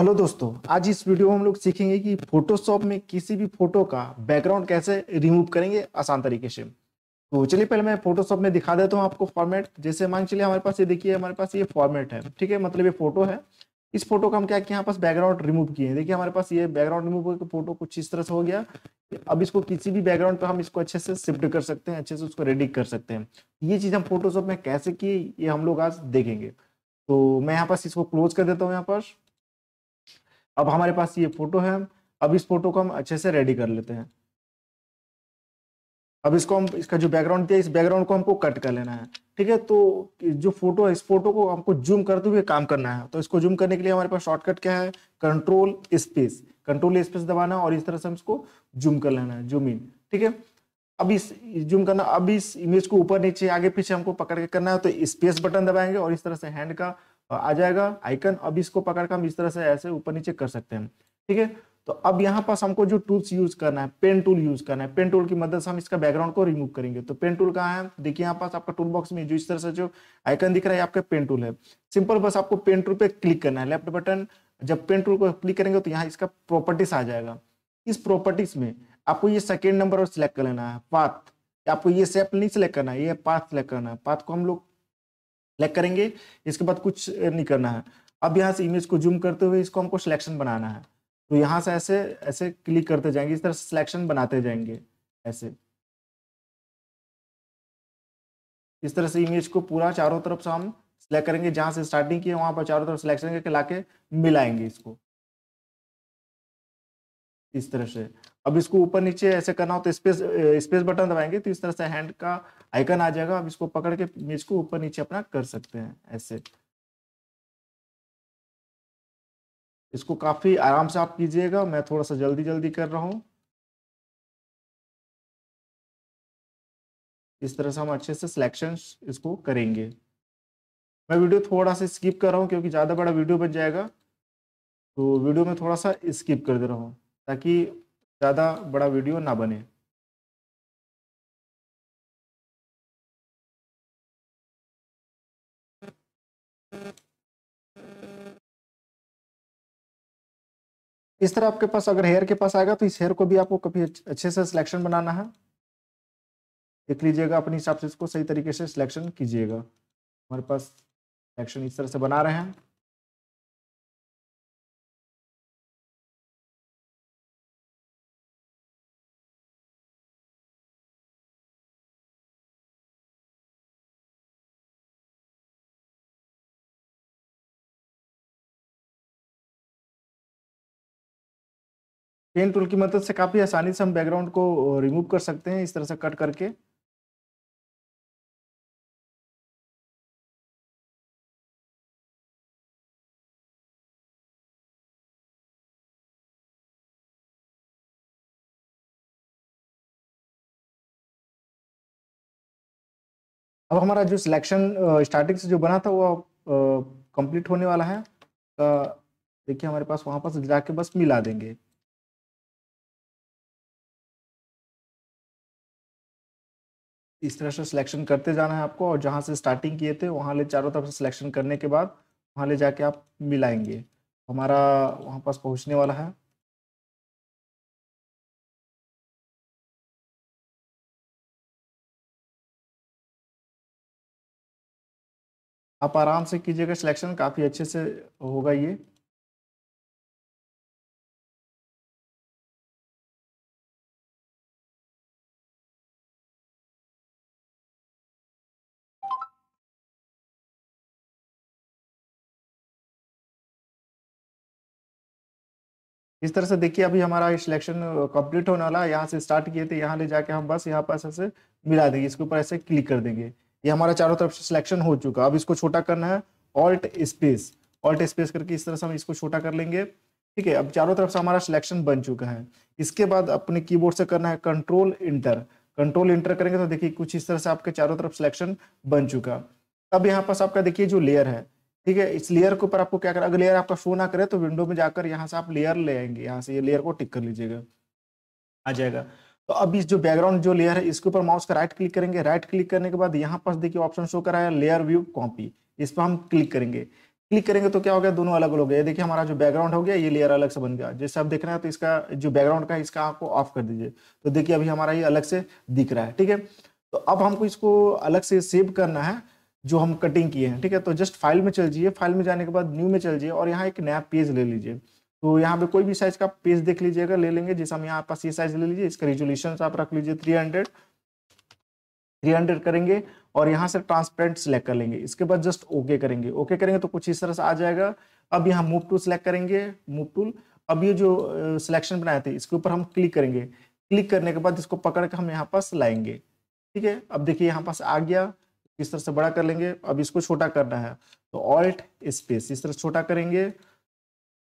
hello दोस्तों आज इस वीडियो में हम लोग सीखेंगे कि फोटोशॉप में किसी भी फोटो का बैकग्राउंड कैसे रिमूव करेंगे आसान तरीके से तो चलिए पहले मैं फोटोशॉप में दिखा देता हूँ आपको फॉर्मेट जैसे मान चलिए हमारे पास ये देखिए हमारे पास ये फॉर्मेट है ठीक है मतलब ये फोटो है इस फोटो का हम क्या किया यहाँ पास बैकग्राउंड रिमूव किए हैं देखिए हमारे पास ये बैकग्राउंड रिमूव होकर फोटो कुछ इस तरह से हो गया अब इसको किसी भी बैकग्राउंड पर हम इसको अच्छे से शिफ्ट कर सकते हैं अच्छे से उसको रेडी कर सकते हैं ये चीज़ हम फोटोशॉप में कैसे किए ये हम लोग आज देखेंगे तो मैं यहाँ पास इसको क्लोज कर देता हूँ यहाँ पर अब हमारे पास ये फोटो है अब इस फोटो को हम अच्छे से रेडी कर लेते हैं अब इसको हम इसका जो बैकग्राउंड दिया इस बैकग्राउंड को हमको कट कर लेना है ठीक है तो जो फोटो है इस फोटो को हमको जूम करते हुए काम करना है तो इसको जूम करने के लिए हमारे पास शॉर्टकट क्या है कंट्रोल स्पेस कंट्रोल स्पेस दबाना और इस तरह से हम इसको जूम कर लेना है जूम इन ठीक है अब इस जूम करना अब इस इमेज को ऊपर नीचे आगे पीछे हमको पकड़ के करना है तो स्पेस बटन दबाएंगे और इस तरह से हैंड का आ जाएगा आइकन अब इसको पकड़ कर हम इस तरह से ऐसे ऊपर नीचे कर सकते हैं ठीक है तो अब यहाँ पास हमको जो टूल्स यूज करना है पेन टूल यूज करना है पेन टूल की मदद से हम इसका बैकग्राउंड को रिमूव करेंगे तो पेन टूल कहाँ है देखिए यहाँ पास आपका टूल बॉक्स में जो इस तरह से जो आइकन दिख रहा है आपका पेन टूल है सिंपल बस आपको पेन टूल पे क्लिक करना है लेफ्ट बटन जब पेन टूल को क्लिक करेंगे तो यहाँ इसका प्रॉपर्टीज आ जाएगा इस प्रॉपर्टीज में आपको ये सेकेंड नंबर और सिलेक्ट कर लेना है पाथ आपको ये सेप नहीं सिलेक्ट करना है ये पाथ सिलेक्ट करना है पाथ को हम लोग सेलेक्ट करेंगे इसके बाद कुछ नहीं करना है अब यहाँ से इमेज को जूम करते हुए इसको हमको सिलेक्शन बनाना है तो यहाँ से ऐसे ऐसे क्लिक करते जाएंगे इस तरह सिलेक्शन बनाते जाएंगे ऐसे इस तरह से इमेज को पूरा चारों तरफ से हम सिलेक्ट करेंगे जहां से स्टार्टिंग की वहां पर चारों तरफ सिलेक्शन करके लाके मिलाएंगे इसको इस तरह से अब इसको ऊपर नीचे ऐसे करना हो तो स्पेस स्पेस बटन दबाएंगे तो इस तरह से हैंड का आइकन आ जाएगा आप इसको पकड़ के इमेज को ऊपर नीचे अपना कर सकते हैं ऐसे इसको काफी आराम से आप कीजिएगा मैं थोड़ा सा जल्दी जल्दी कर रहा हूँ इस तरह से हम अच्छे से सिलेक्शन इसको करेंगे मैं वीडियो थोड़ा सा स्किप कर रहा हूँ क्योंकि ज़्यादा बड़ा वीडियो बन जाएगा तो वीडियो में थोड़ा सा स्किप कर दे रहा हूँ ताकि ज़्यादा बड़ा वीडियो ना बने इस तरह आपके पास अगर हेयर के पास आएगा तो इस हेयर को भी आपको कभी अच्छे से सिलेक्शन बनाना है देख लीजिएगा अपने हिसाब से इसको सही तरीके से सिलेक्शन कीजिएगा हमारे पास सिलेक्शन इस तरह से बना रहे हैं पेन टूल की मदद से काफ़ी आसानी से हम बैकग्राउंड को रिमूव कर सकते हैं इस तरह से कट करके अब हमारा जो सिलेक्शन स्टार्टिंग से जो बना था वो कंप्लीट होने वाला है देखिए हमारे पास वहाँ पर जाके बस मिला देंगे इस तरह से सिलेक्शन करते जाना है आपको और जहाँ से स्टार्टिंग किए थे वहाँ ले चारों तरफ से सिलेक्शन करने के बाद वहाँ ले जाके आप मिलाएंगे हमारा वहाँ पास पहुँचने वाला है आप आराम से कीजिएगा सिलेक्शन काफ़ी अच्छे से होगा ये इस तरह से देखिए अभी हमारा सिलेक्शन कंप्लीट होने वाला यहाँ से स्टार्ट किए थे यहाँ ले जाके हम बस यहाँ पास ऐसे मिला देंगे इसके ऊपर ऐसे क्लिक कर देंगे ये हमारा चारों तरफ से सिलेक्शन हो चुका अब इसको छोटा करना है ऑल्ट स्पेस ऑल्ट स्पेस करके इस तरह से हम इसको छोटा कर लेंगे ठीक है अब चारों तरफ से हमारा सिलेक्शन बन चुका है इसके बाद अपने कीबोर्ड से करना है कंट्रोल इंटर कंट्रोल इंटर करेंगे तो देखिए कुछ इस तरह से आपके चारों तरफ सिलेक्शन बन चुका अब यहाँ पास आपका देखिए जो लेयर है ठीक है इस लेयर के ऊपर आपको क्या करना अगर लेयर आपका शो ना करे तो विंडो में जाकर यहाँ से आप लेयर ले आएंगे यहाँ से ये लेयर को टिक कर लीजिएगा आ जाएगा तो अब इस जो बैकग्राउंड जो लेयर है इसके ऊपर माउस का राइट क्लिक करेंगे राइट क्लिक करने के बाद यहाँ पर देखिए ऑप्शन शो कराया लेयर व्यू कॉपी इस पर हम क्लिक करेंगे क्लिक करेंगे तो क्या हो गया दोनों अलग अलग हो गया देखिए हमारा जो बैकग्राउंड हो गया ये लेयर अलग से बन गया जैसे आप देख रहे हैं तो इसका जो बैकग्राउंड का इसका आपको ऑफ कर दीजिए तो देखिए अभी हमारा ये अलग से दिख रहा है ठीक है तो अब हमको इसको अलग से सेव करना है जो हम कटिंग किए हैं ठीक है तो जस्ट फाइल में चल जाइए फाइल में जाने के बाद न्यू में चल जाइए और यहाँ एक नया पेज ले लीजिए तो यहाँ पे कोई भी साइज का पेज देख लीजिएगा ले लेंगे जैसे हम यहाँ पास ये साइज ले लीजिए इसका रेजोल्यूशन आप रख लीजिए थ्री हंड्रेड थ्री हंड्रेड करेंगे और यहाँ से ट्रांसपेरेंट सिलेक्ट कर लेंगे इसके बाद जस्ट ओके करेंगे ओके करेंगे तो कुछ इस तरह से आ जाएगा अब यहाँ मूव टूल सेलेक्ट करेंगे मूव टूल अब ये जो सिलेक्शन बनाए थे इसके ऊपर हम क्लिक करेंगे क्लिक करने के बाद इसको पकड़ के हम यहाँ पास लाएंगे ठीक है अब देखिए यहाँ पास आ गया इस तरह से बड़ा कर लेंगे अब इसको छोटा करना है तो ऑल्ट स्पेस इस तरह छोटा करेंगे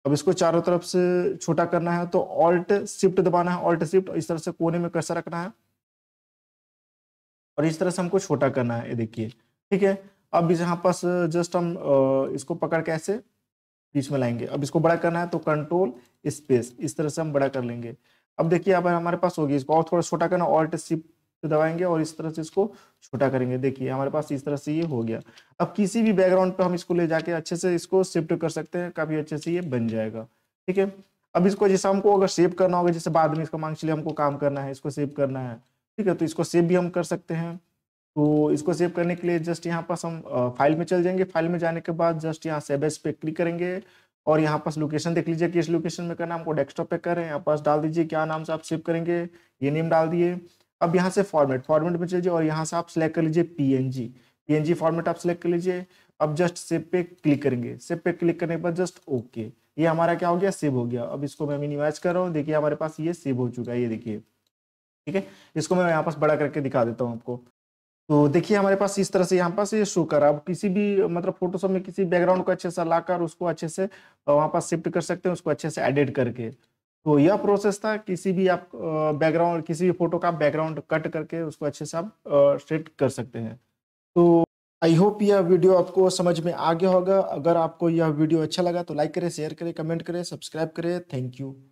अब इसको चारों तरफ से छोटा करना है तो ऑल्ट शिफ्ट दबाना है ऑल्ट शिफ्ट इस तरह से कोने में कैसा रखना है और इस तरह से हमको छोटा करना है ये देखिए ठीक है अब यहाँ पास जस्ट हम इसको पकड़ के ऐसे बीच में लाएंगे अब इसको बड़ा करना है तो कंट्रोल स्पेस इस तरह से हम बड़ा कर लेंगे अब देखिए अब हमारे पास होगी इसको और थोड़ा छोटा करना ऑल्ट शिफ्ट दबाएंगे और इस तरह से इसको छोटा करेंगे देखिए हमारे पास इस तरह से ये हो गया अब किसी भी बैकग्राउंड पर हम इसको ले जाके अच्छे से इसको शिफ्ट कर सकते हैं काफ़ी अच्छे से ये बन जाएगा ठीक है अब इसको जैसे हमको अगर सेव करना होगा जैसे बाद में इसका मांग चलिए हमको काम करना है इसको सेव करना है ठीक है तो इसको सेव भी हम कर सकते हैं तो इसको सेव करने के लिए जस्ट यहाँ पास हम फाइल में चल जाएंगे फाइल में जाने के बाद जस्ट यहाँ सेव एस पे क्लिक करेंगे और यहाँ पास लोकेशन देख लीजिए किस लोकेशन में करना है हमको डेस्कटॉप पे करें यहाँ पास डाल दीजिए क्या नाम से आप सेव करेंगे ये नेम डाल दिए अब यहाँ से फॉर्मेट फॉर्मेट में चलिए और यहाँ से आप सिलेक्ट कर लीजिए पीएनजी पीएनजी फॉर्मेट आप सिलेक्ट कर लीजिए अब जस्ट सेब पे क्लिक करेंगे सेब पे क्लिक करने के बाद जस्ट ओके ये हमारा क्या हो गया सेव हो गया अब इसको मैं मिनिमाइज कर रहा हूँ देखिए हमारे पास ये सेव हो चुका है ये देखिए ठीक है इसको मैं यहाँ पास बड़ा करके दिखा देता हूँ आपको तो देखिए हमारे पास इस तरह से यहाँ पास ये शो कर रहा आप किसी भी मतलब फोटोशॉप में किसी बैकग्राउंड को अच्छे से लाकर उसको अच्छे से वहाँ पास शिफ्ट कर सकते हैं उसको अच्छे से एडिट करके तो यह प्रोसेस था किसी भी आप बैकग्राउंड किसी भी फोटो का बैकग्राउंड कट करके उसको अच्छे से आप सेट कर सकते हैं तो आई होप यह वीडियो आपको समझ में आ गया होगा अगर आपको यह वीडियो अच्छा लगा तो लाइक करें शेयर करें कमेंट करें सब्सक्राइब करें थैंक यू